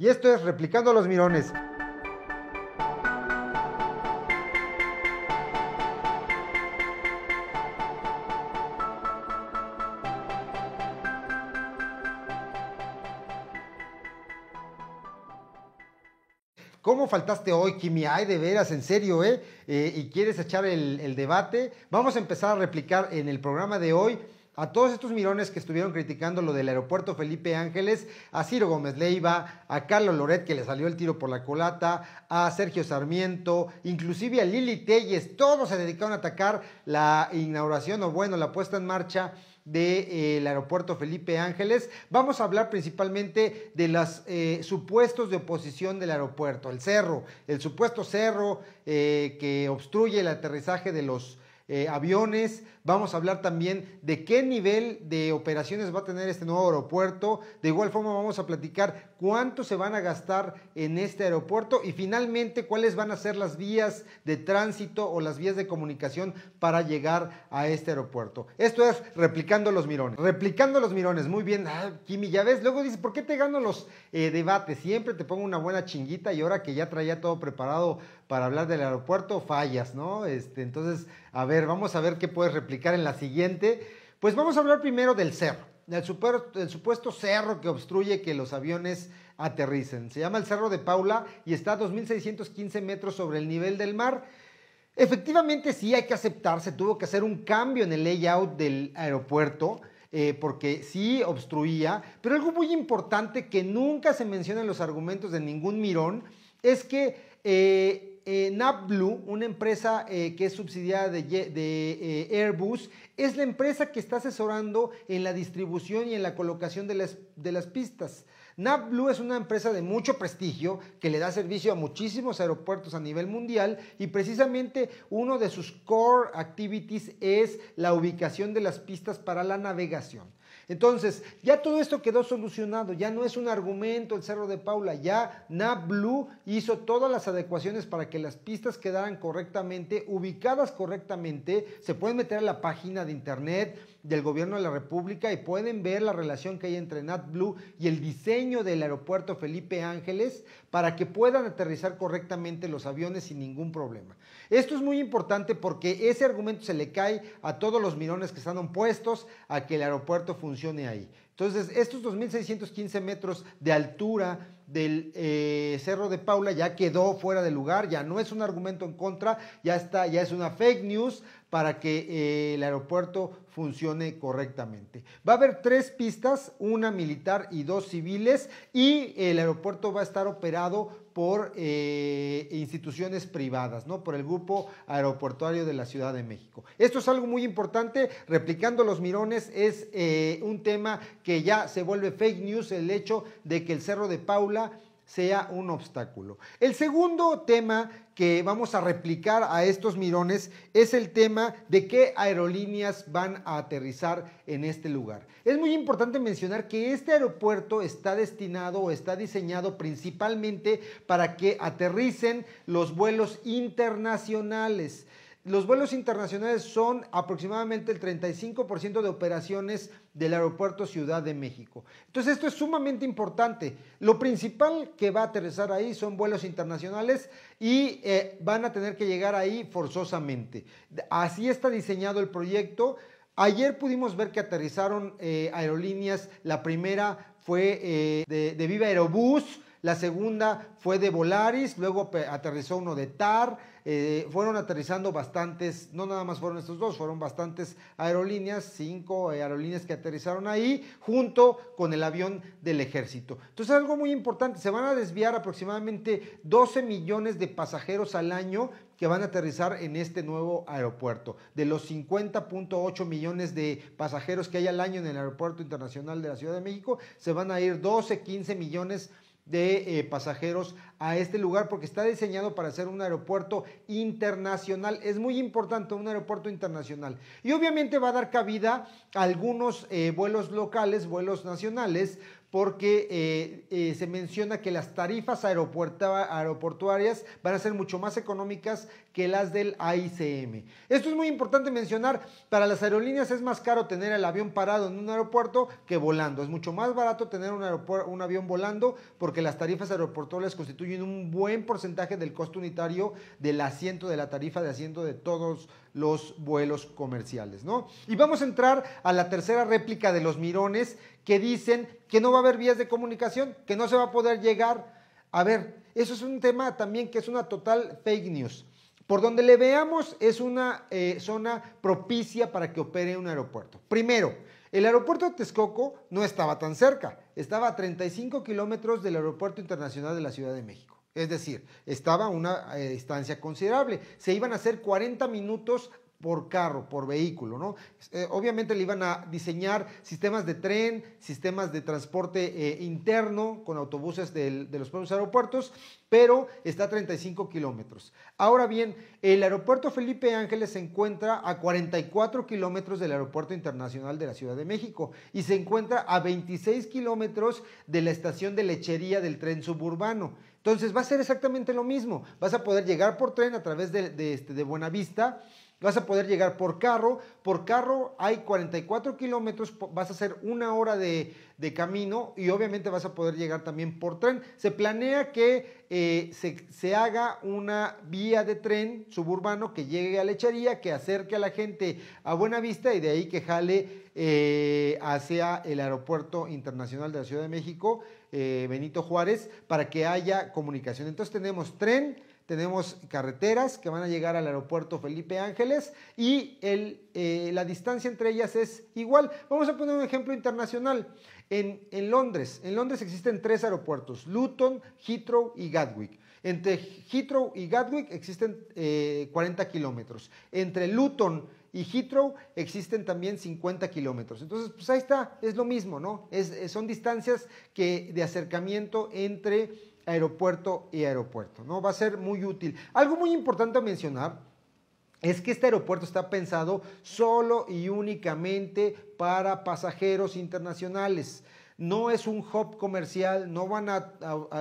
Y esto es Replicando a los Mirones. ¿Cómo faltaste hoy, Kimi? Ay, de veras, en serio, ¿eh? eh y quieres echar el debate. Vamos a empezar a replicar en el programa de hoy a todos estos mirones que estuvieron criticando lo del aeropuerto Felipe Ángeles, a Ciro Gómez Leiva, a Carlos Loret que le salió el tiro por la colata, a Sergio Sarmiento, inclusive a Lili Telles, todos se dedicaron a atacar la inauguración o bueno, la puesta en marcha del eh, aeropuerto Felipe Ángeles. Vamos a hablar principalmente de los eh, supuestos de oposición del aeropuerto, el cerro, el supuesto cerro eh, que obstruye el aterrizaje de los eh, aviones, vamos a hablar también de qué nivel de operaciones va a tener este nuevo aeropuerto, de igual forma vamos a platicar cuánto se van a gastar en este aeropuerto y finalmente cuáles van a ser las vías de tránsito o las vías de comunicación para llegar a este aeropuerto. Esto es replicando los mirones. Replicando los mirones, muy bien, ah, Kimi, ya ves, luego dice ¿por qué te gano los eh, debates? Siempre te pongo una buena chinguita y ahora que ya traía todo preparado para hablar del aeropuerto, fallas, ¿no? Este, entonces, a ver, vamos a ver qué puedes replicar en la siguiente. Pues vamos a hablar primero del cerro, del, supuesto cerro que obstruye que los aviones aterricen. Se llama el Cerro de Paula y está a 2.615 metros sobre el nivel del mar. Efectivamente, sí hay que aceptar, se tuvo que hacer un cambio en el layout del aeropuerto. Eh, porque sí obstruía, pero algo muy importante que nunca se menciona en los argumentos de ningún mirón es que eh, eh una empresa eh, que es subsidiada de, eh, Airbus, es la empresa que está asesorando en la distribución y en la colocación de las, de las pistas. NAPBLU es una empresa de mucho prestigio que le da servicio a muchísimos aeropuertos a nivel mundial y precisamente uno de sus core activities es la ubicación de las pistas para la navegación. Entonces, ya todo esto quedó solucionado, ya no es un argumento el Cerro de Paula, ya Blue hizo todas las adecuaciones para que las pistas quedaran correctamente, ubicadas correctamente, se pueden meter a la página de internet, del gobierno de la República y pueden ver la relación que hay entre NatBlue y el diseño del aeropuerto Felipe Ángeles para que puedan aterrizar correctamente los aviones sin ningún problema. Esto es muy importante porque ese argumento se le cae a todos los mirones que están opuestos a que el aeropuerto funcione ahí. Entonces, estos 2.615 metros de altura del eh, Cerro de Paula ya quedó fuera de lugar, ya no es un argumento en contra, ya está, ya es una fake news para que eh, el aeropuerto funcione correctamente. Va a haber tres pistas, una militar y dos civiles, y el aeropuerto va a estar operado por eh, instituciones privadas, ¿no? por el Grupo Aeroportuario de la Ciudad de México. Esto es algo muy importante, replicando los mirones, es eh, un tema que ya se vuelve fake news el hecho de que el Cerro de Paula sea un obstáculo. El segundo tema que vamos a replicar a estos mirones es el tema de qué aerolíneas van a aterrizar en este lugar. Es muy importante mencionar que este aeropuerto está destinado o está diseñado principalmente para que aterricen los vuelos internacionales los vuelos internacionales son aproximadamente el 35% de operaciones del aeropuerto Ciudad de México. Entonces esto es sumamente importante. Lo principal que va a aterrizar ahí son vuelos internacionales y eh, van a tener que llegar ahí forzosamente. Así está diseñado el proyecto. Ayer pudimos ver que aterrizaron eh, aerolíneas. La primera fue eh, de, de Viva Aerobús, la segunda fue de Volaris, luego aterrizó uno de TAR. Eh, fueron aterrizando bastantes, no nada más fueron estos dos, fueron bastantes aerolíneas, cinco eh, aerolíneas que aterrizaron ahí, junto con el avión del ejército. Entonces, algo muy importante, se van a desviar aproximadamente 12 millones de pasajeros al año que van a aterrizar en este nuevo aeropuerto. De los 50.8 millones de pasajeros que hay al año en el Aeropuerto Internacional de la Ciudad de México, se van a ir 12, 15 millones de eh, pasajeros a este lugar porque está diseñado para ser un aeropuerto internacional. Es muy importante un aeropuerto internacional. Y obviamente va a dar cabida a algunos eh, vuelos locales, vuelos nacionales, porque eh, eh, se menciona que las tarifas aeroportuarias van a ser mucho más económicas que las del AICM. Esto es muy importante mencionar, para las aerolíneas es más caro tener el avión parado en un aeropuerto que volando, es mucho más barato tener un, un avión volando porque las tarifas aeroportuarias constituyen un buen porcentaje del costo unitario del asiento, de la tarifa de asiento de todos los vuelos comerciales, ¿no? Y vamos a entrar a la tercera réplica de los mirones que dicen que no va a haber vías de comunicación, que no se va a poder llegar. A ver, eso es un tema también que es una total fake news. Por donde le veamos es una eh, zona propicia para que opere un aeropuerto. Primero, el aeropuerto de Texcoco no estaba tan cerca, estaba a 35 kilómetros del Aeropuerto Internacional de la Ciudad de México. Es decir, estaba a una eh, distancia considerable. Se iban a hacer 40 minutos por carro, por vehículo, ¿no? Eh, obviamente le iban a diseñar sistemas de tren, sistemas de transporte eh, interno con autobuses del, de los propios aeropuertos, pero está a 35 kilómetros. Ahora bien, el aeropuerto Felipe Ángeles se encuentra a 44 kilómetros del Aeropuerto Internacional de la Ciudad de México y se encuentra a 26 kilómetros de la estación de lechería del tren suburbano. Entonces va a ser exactamente lo mismo, vas a poder llegar por tren a través de, de, este, de Buenavista, Vas a poder llegar por carro. Por carro hay 44 kilómetros, vas a hacer una hora de, camino y obviamente vas a poder llegar también por tren. Se planea que eh, se, haga una vía de tren suburbano que llegue a Lechería, que acerque a la gente a Buena Vista y de ahí que jale eh, hacia el Aeropuerto Internacional de la Ciudad de México, eh, Benito Juárez, para que haya comunicación. Entonces tenemos tren tenemos carreteras que van a llegar al aeropuerto Felipe Ángeles y el, eh, la distancia entre ellas es igual. Vamos a poner un ejemplo internacional. En, Londres, en Londres existen tres aeropuertos, Luton, Heathrow y Gatwick. Entre Heathrow y Gatwick existen 40 eh, kilómetros. Entre Luton y Heathrow existen también 50 kilómetros. Entonces, pues ahí está, es lo mismo, ¿no? Es, eh, son distancias que, de acercamiento entre aeropuerto y aeropuerto, ¿no? Va a ser muy útil. Algo muy importante a mencionar es que este aeropuerto está pensado solo y únicamente para pasajeros internacionales. No es un hub comercial, no, van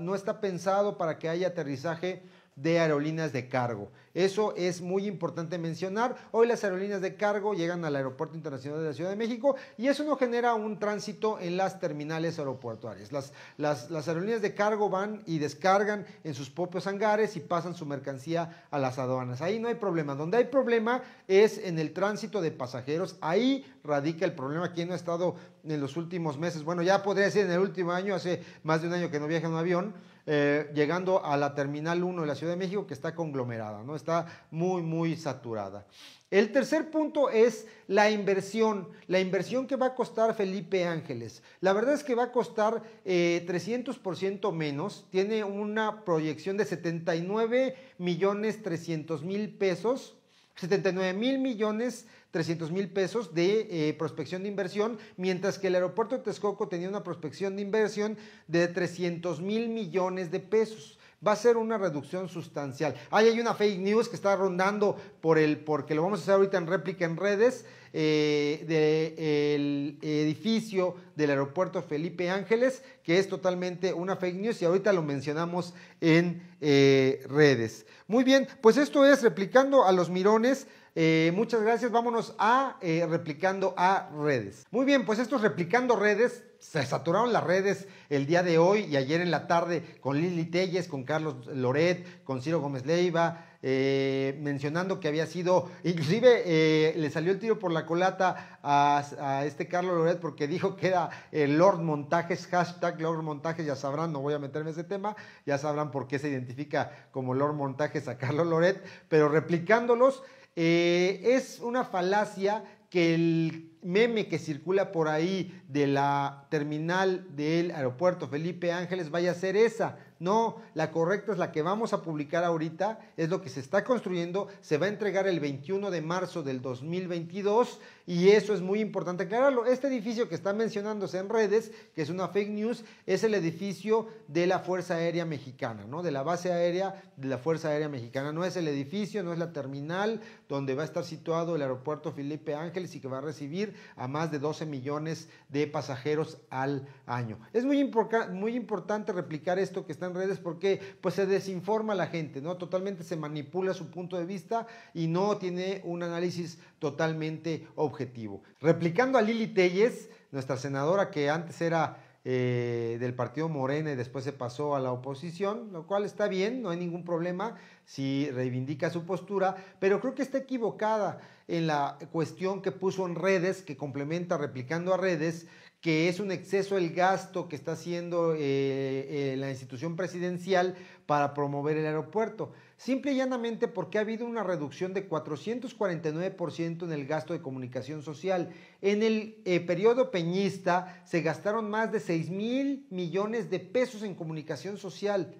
no está pensado para que haya aterrizaje de aerolíneas de cargo. Eso es muy importante mencionar. Hoy las aerolíneas de cargo llegan al Aeropuerto Internacional de la Ciudad de México y eso no genera un tránsito en las terminales aeroportuarias. Las, las, aerolíneas de cargo van y descargan en sus propios hangares y pasan su mercancía a las aduanas. Ahí no hay problema. Donde hay problema es en el tránsito de pasajeros. Ahí radica el problema. aquí no ha estado en los últimos meses? Bueno, ya podría decir en el último año, hace más de un año que no viaja en un avión, eh, llegando a la Terminal 1 de la Ciudad de México que está conglomerada, ¿no? está muy, muy saturada. El tercer punto es la inversión, la inversión que va a costar Felipe Ángeles. La verdad es que va a costar 300% eh, menos, tiene una proyección de 79 millones 300 mil pesos, 79 mil millones 300 mil pesos de eh, prospección de inversión, mientras que el aeropuerto de Texcoco tenía una prospección de inversión de 300 mil millones de pesos va a ser una reducción sustancial. Ahí hay una fake news que está rondando por el, porque lo vamos a hacer ahorita en réplica en redes, eh, del edificio del aeropuerto Felipe Ángeles, que es totalmente una fake news y ahorita lo mencionamos en eh, redes. Muy bien, pues esto es replicando a los mirones. Eh, muchas gracias, vámonos a replicando a redes. Muy bien, pues esto es replicando redes se saturaron las redes el día de hoy y ayer en la tarde con Lili Telles, con Carlos Loret, con Ciro Gómez Leiva, eh, mencionando que había sido, inclusive eh, le salió el tiro por la colata a, este Carlos Loret porque dijo que era el Lord Montajes, hashtag Lord Montajes, ya sabrán, no voy a meterme en ese tema, ya sabrán por qué se identifica como Lord Montajes a Carlos Loret, pero replicándolos, eh, es una falacia que el meme que circula por ahí de la terminal del aeropuerto Felipe Ángeles vaya a ser esa, no, la correcta es la que vamos a publicar ahorita, es lo que se está construyendo, se va a entregar el 21 de marzo del 2022 y eso es muy importante aclararlo. Este edificio que están mencionándose en redes, que es una fake news, es el edificio de la Fuerza Aérea Mexicana, ¿no? De la base aérea de la Fuerza Aérea Mexicana. No es el edificio, no es la terminal donde va a estar situado el aeropuerto Felipe Ángeles y que va a recibir a más de 12 millones de pasajeros al año. Es muy, muy importante replicar esto que están redes porque pues se desinforma la gente, ¿no? Totalmente se manipula su punto de vista y no tiene un análisis totalmente objetivo. Replicando a Lili Telles, nuestra senadora que antes era eh, del partido Morena y después se pasó a la oposición, lo cual está bien, no hay ningún problema si reivindica su postura, pero creo que está equivocada en la cuestión que puso en redes, que complementa replicando a redes, que es un exceso el gasto que está haciendo eh, eh, la institución presidencial para promover el aeropuerto. Simple y llanamente porque ha habido una reducción de 449% en el gasto de comunicación social. En el eh, periodo peñista se gastaron más de 6 mil millones de pesos en comunicación social.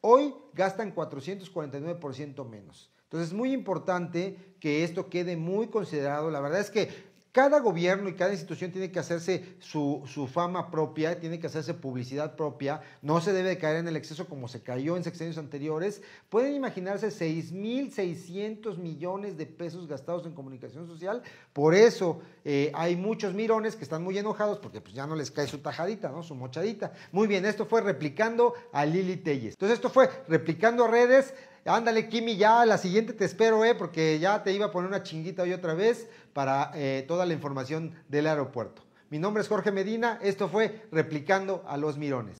Hoy gastan 449% menos. Entonces es muy importante que esto quede muy considerado. La verdad es que cada gobierno y cada institución tiene que hacerse su, fama propia, tiene que hacerse publicidad propia, no se debe caer en el exceso como se cayó en sexenios anteriores. Pueden imaginarse 6.600 millones de pesos gastados en comunicación social, por eso eh, hay muchos mirones que están muy enojados porque pues, ya no les cae su tajadita, ¿no? su mochadita. Muy bien, esto fue replicando a Lili Telles. Entonces esto fue replicando redes. Ándale, Kimi, ya la siguiente te espero, ¿eh? Porque ya te iba a poner una chinguita hoy otra vez para eh, toda la información del aeropuerto. Mi nombre es Jorge Medina, esto fue Replicando a los Mirones.